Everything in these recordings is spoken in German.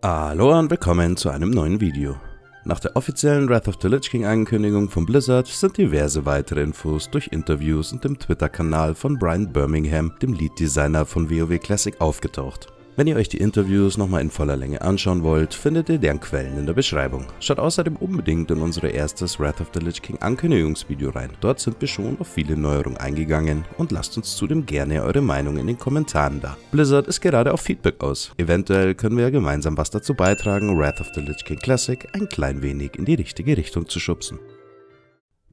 Hallo und willkommen zu einem neuen Video. Nach der offiziellen Wrath of the Lich King Ankündigung von Blizzard sind diverse weitere Infos durch Interviews und dem Twitter-Kanal von Brian Birmingham, dem Lead-Designer von WoW Classic, aufgetaucht. Wenn ihr euch die Interviews nochmal in voller Länge anschauen wollt, findet ihr deren Quellen in der Beschreibung. Schaut außerdem unbedingt in unser erstes Wrath of the Lich King Ankündigungsvideo rein. Dort sind wir schon auf viele Neuerungen eingegangen und lasst uns zudem gerne eure Meinung in den Kommentaren da. Blizzard ist gerade auf Feedback aus. Eventuell können wir ja gemeinsam was dazu beitragen, Wrath of the Lich King Classic ein klein wenig in die richtige Richtung zu schubsen.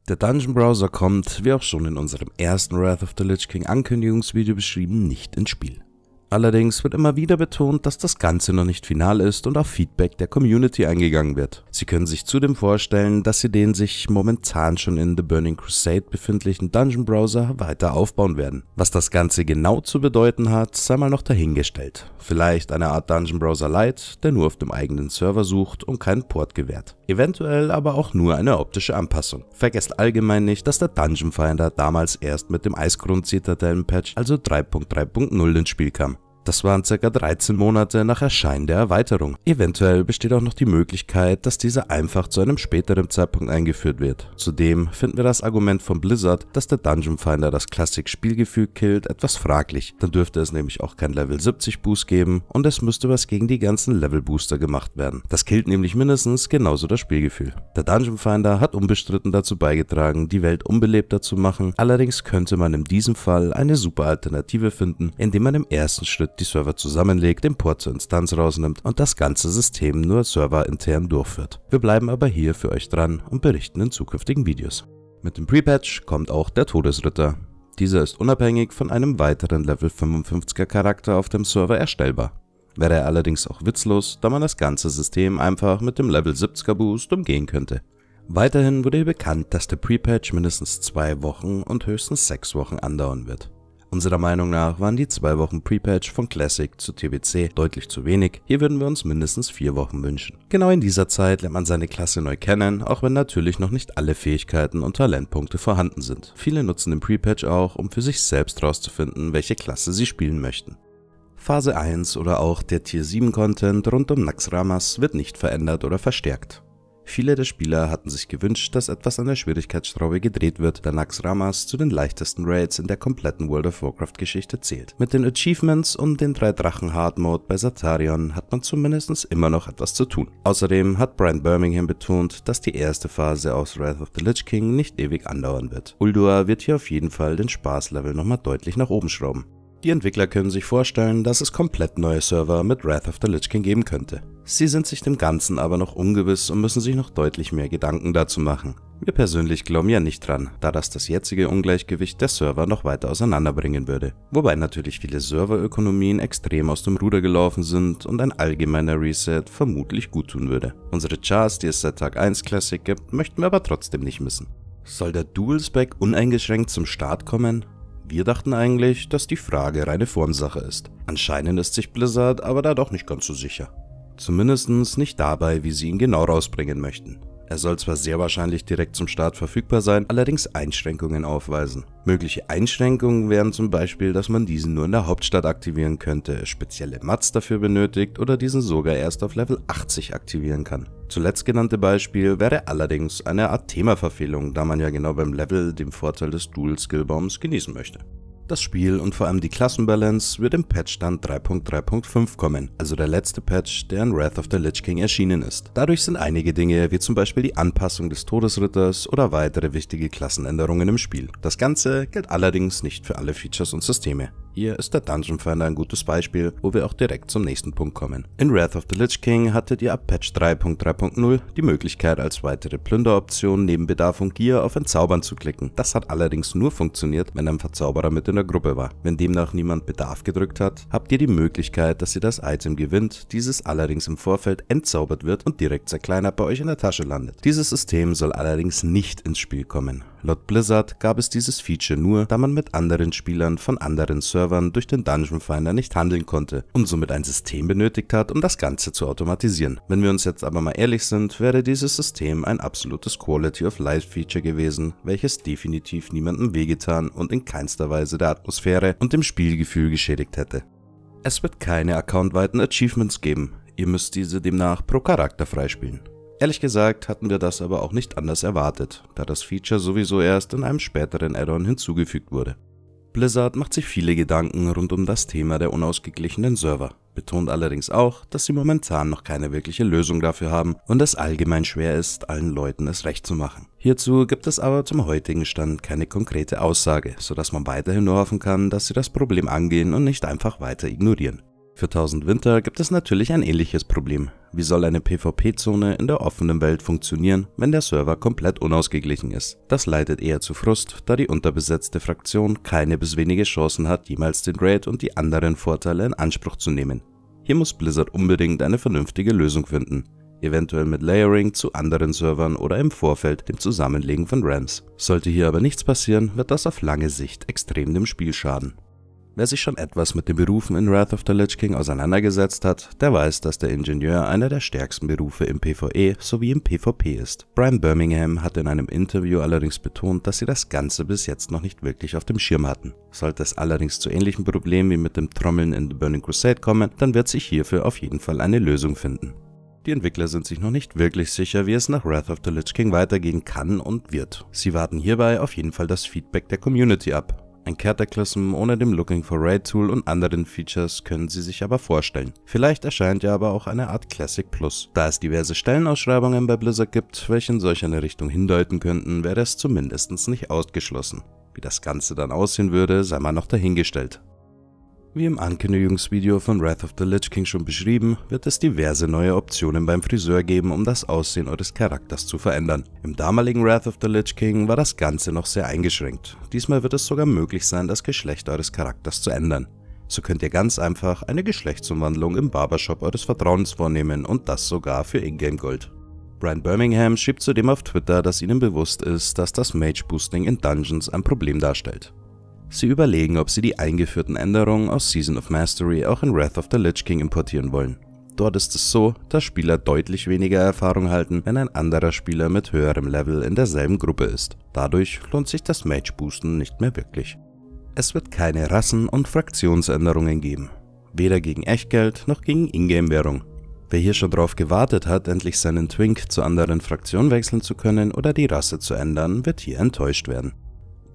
Der Dungeon Browser kommt, wie auch schon in unserem ersten Wrath of the Lich King Ankündigungsvideo beschrieben, nicht ins Spiel. Allerdings wird immer wieder betont, dass das Ganze noch nicht final ist und auf Feedback der Community eingegangen wird. Sie können sich zudem vorstellen, dass sie den sich momentan schon in The Burning Crusade befindlichen Dungeon Browser weiter aufbauen werden. Was das Ganze genau zu bedeuten hat, sei mal noch dahingestellt. Vielleicht eine Art Dungeon Browser Lite, der nur auf dem eigenen Server sucht und keinen Port gewährt. Eventuell aber auch nur eine optische Anpassung. Vergesst allgemein nicht, dass der Dungeon Finder damals erst mit dem Eisgrund Zitadellen Patch, also 3.3.0 ins Spiel kam. Das waren ca. 13 Monate nach Erscheinen der Erweiterung. Eventuell besteht auch noch die Möglichkeit, dass diese einfach zu einem späteren Zeitpunkt eingeführt wird. Zudem finden wir das Argument von Blizzard, dass der Dungeon Finder das Klassik-Spielgefühl killt, etwas fraglich. Dann dürfte es nämlich auch kein Level 70 Boost geben und es müsste was gegen die ganzen Level Booster gemacht werden. Das killt nämlich mindestens genauso das Spielgefühl. Der Dungeon Finder hat unbestritten dazu beigetragen, die Welt unbelebter zu machen, allerdings könnte man in diesem Fall eine super Alternative finden, indem man im ersten Schritt die Server zusammenlegt, den Port zur Instanz rausnimmt und das ganze System nur serverintern durchführt. Wir bleiben aber hier für euch dran und berichten in zukünftigen Videos. Mit dem Pre-Patch kommt auch der Todesritter. Dieser ist unabhängig von einem weiteren Level 55er Charakter auf dem Server erstellbar. Wäre er allerdings auch witzlos, da man das ganze System einfach mit dem Level 70er Boost umgehen könnte. Weiterhin wurde bekannt, dass der Pre-Patch mindestens zwei Wochen und höchstens sechs Wochen andauern wird. Unserer Meinung nach waren die zwei Wochen Pre-Patch von Classic zu TBC deutlich zu wenig, hier würden wir uns mindestens vier Wochen wünschen. Genau in dieser Zeit lernt man seine Klasse neu kennen, auch wenn natürlich noch nicht alle Fähigkeiten und Talentpunkte vorhanden sind. Viele nutzen den Pre-Patch auch, um für sich selbst herauszufinden, welche Klasse sie spielen möchten. Phase 1 oder auch der Tier 7 Content rund um Naxramas wird nicht verändert oder verstärkt. Viele der Spieler hatten sich gewünscht, dass etwas an der Schwierigkeitsschraube gedreht wird, da Nax Ramas zu den leichtesten Raids in der kompletten World of Warcraft Geschichte zählt. Mit den Achievements und den drei Drachen Hard Mode bei Satarion hat man zumindest immer noch etwas zu tun. Außerdem hat Brian Birmingham betont, dass die erste Phase aus Wrath of the Lich King nicht ewig andauern wird. Uldua wird hier auf jeden Fall den Spaßlevel nochmal deutlich nach oben schrauben. Die Entwickler können sich vorstellen, dass es komplett neue Server mit Wrath of the Lich King geben könnte. Sie sind sich dem Ganzen aber noch ungewiss und müssen sich noch deutlich mehr Gedanken dazu machen. Wir persönlich glauben ja nicht dran, da das das jetzige Ungleichgewicht der Server noch weiter auseinanderbringen würde. Wobei natürlich viele Serverökonomien extrem aus dem Ruder gelaufen sind und ein allgemeiner Reset vermutlich gut tun würde. Unsere Chars, die es seit Tag 1 Classic gibt, möchten wir aber trotzdem nicht missen. Soll der Dual-Spec uneingeschränkt zum Start kommen? Wir dachten eigentlich, dass die Frage reine Formsache ist. Anscheinend ist sich Blizzard aber da doch nicht ganz so sicher. Zumindest nicht dabei, wie sie ihn genau rausbringen möchten. Er soll zwar sehr wahrscheinlich direkt zum Start verfügbar sein, allerdings Einschränkungen aufweisen. Mögliche Einschränkungen wären zum Beispiel, dass man diesen nur in der Hauptstadt aktivieren könnte, spezielle Mats dafür benötigt oder diesen sogar erst auf Level 80 aktivieren kann. Zuletzt genannte Beispiel wäre allerdings eine Art Themaverfehlung, da man ja genau beim Level den Vorteil des Dual Skill Baums genießen möchte. Das Spiel und vor allem die Klassenbalance wird im Patch dann 3.3.5 kommen, also der letzte Patch, der in Wrath of the Lich King erschienen ist. Dadurch sind einige Dinge, wie zum Beispiel die Anpassung des Todesritters oder weitere wichtige Klassenänderungen im Spiel. Das Ganze gilt allerdings nicht für alle Features und Systeme. Hier ist der Dungeon Finder ein gutes Beispiel, wo wir auch direkt zum nächsten Punkt kommen. In Wrath of the Lich King hattet ihr ab Patch 3.3.0 die Möglichkeit als weitere Plünderoption neben Bedarf und Gier auf Entzaubern zu klicken. Das hat allerdings nur funktioniert, wenn ein Verzauberer mit in der Gruppe war. Wenn demnach niemand Bedarf gedrückt hat, habt ihr die Möglichkeit, dass ihr das Item gewinnt, dieses allerdings im Vorfeld entzaubert wird und direkt zerkleinert bei euch in der Tasche landet. Dieses System soll allerdings nicht ins Spiel kommen. Laut Blizzard gab es dieses Feature nur, da man mit anderen Spielern von anderen Servern durch den Dungeon Finder nicht handeln konnte und somit ein System benötigt hat, um das Ganze zu automatisieren. Wenn wir uns jetzt aber mal ehrlich sind, wäre dieses System ein absolutes Quality of Life Feature gewesen, welches definitiv niemandem wehgetan und in keinster Weise der Atmosphäre und dem Spielgefühl geschädigt hätte. Es wird keine accountweiten Achievements geben, ihr müsst diese demnach pro Charakter freispielen. Ehrlich gesagt hatten wir das aber auch nicht anders erwartet, da das Feature sowieso erst in einem späteren Add-on hinzugefügt wurde. Blizzard macht sich viele Gedanken rund um das Thema der unausgeglichenen Server, betont allerdings auch, dass sie momentan noch keine wirkliche Lösung dafür haben und es allgemein schwer ist, allen Leuten es recht zu machen. Hierzu gibt es aber zum heutigen Stand keine konkrete Aussage, sodass man weiterhin nur hoffen kann, dass sie das Problem angehen und nicht einfach weiter ignorieren. Für 1000 Winter gibt es natürlich ein ähnliches Problem. Wie soll eine PvP-Zone in der offenen Welt funktionieren, wenn der Server komplett unausgeglichen ist? Das leitet eher zu Frust, da die unterbesetzte Fraktion keine bis wenige Chancen hat, jemals den Raid und die anderen Vorteile in Anspruch zu nehmen. Hier muss Blizzard unbedingt eine vernünftige Lösung finden eventuell mit Layering zu anderen Servern oder im Vorfeld dem Zusammenlegen von RAMs. Sollte hier aber nichts passieren, wird das auf lange Sicht extrem dem Spiel schaden. Wer sich schon etwas mit den Berufen in Wrath of the Lich King auseinandergesetzt hat, der weiß, dass der Ingenieur einer der stärksten Berufe im PvE sowie im PvP ist. Brian Birmingham hat in einem Interview allerdings betont, dass sie das Ganze bis jetzt noch nicht wirklich auf dem Schirm hatten. Sollte es allerdings zu ähnlichen Problemen wie mit dem Trommeln in The Burning Crusade kommen, dann wird sich hierfür auf jeden Fall eine Lösung finden. Die Entwickler sind sich noch nicht wirklich sicher, wie es nach Wrath of the Lich King weitergehen kann und wird. Sie warten hierbei auf jeden Fall das Feedback der Community ab. Ein Cataclysm ohne dem Looking for Raid Tool und anderen Features können Sie sich aber vorstellen. Vielleicht erscheint ja aber auch eine Art Classic Plus. Da es diverse Stellenausschreibungen bei Blizzard gibt, welche in solch eine Richtung hindeuten könnten, wäre es zumindest nicht ausgeschlossen. Wie das Ganze dann aussehen würde, sei mal noch dahingestellt. Wie im Ankündigungsvideo von Wrath of the Lich King schon beschrieben, wird es diverse neue Optionen beim Friseur geben, um das Aussehen eures Charakters zu verändern. Im damaligen Wrath of the Lich King war das Ganze noch sehr eingeschränkt. Diesmal wird es sogar möglich sein, das Geschlecht eures Charakters zu ändern. So könnt ihr ganz einfach eine Geschlechtsumwandlung im Barbershop eures Vertrauens vornehmen und das sogar für Ingame Gold. Brian Birmingham schrieb zudem auf Twitter, dass ihnen bewusst ist, dass das Mage Boosting in Dungeons ein Problem darstellt. Sie überlegen, ob sie die eingeführten Änderungen aus Season of Mastery auch in Wrath of the Lich King importieren wollen. Dort ist es so, dass Spieler deutlich weniger Erfahrung halten, wenn ein anderer Spieler mit höherem Level in derselben Gruppe ist. Dadurch lohnt sich das Mage Boosten nicht mehr wirklich. Es wird keine Rassen- und Fraktionsänderungen geben. Weder gegen Echtgeld noch gegen Ingame-Währung. Wer hier schon darauf gewartet hat, endlich seinen Twink zur anderen Fraktion wechseln zu können oder die Rasse zu ändern, wird hier enttäuscht werden.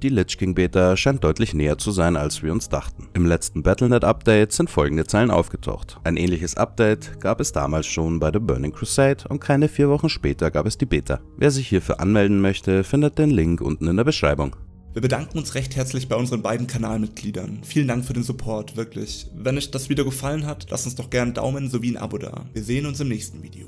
Die Lich King Beta scheint deutlich näher zu sein, als wir uns dachten. Im letzten Battlenet-Update sind folgende Zeilen aufgetaucht. Ein ähnliches Update gab es damals schon bei The Burning Crusade und keine vier Wochen später gab es die Beta. Wer sich hierfür anmelden möchte, findet den Link unten in der Beschreibung. Wir bedanken uns recht herzlich bei unseren beiden Kanalmitgliedern. Vielen Dank für den Support, wirklich. Wenn euch das Video gefallen hat, lasst uns doch gerne einen Daumen sowie ein Abo da. Wir sehen uns im nächsten Video.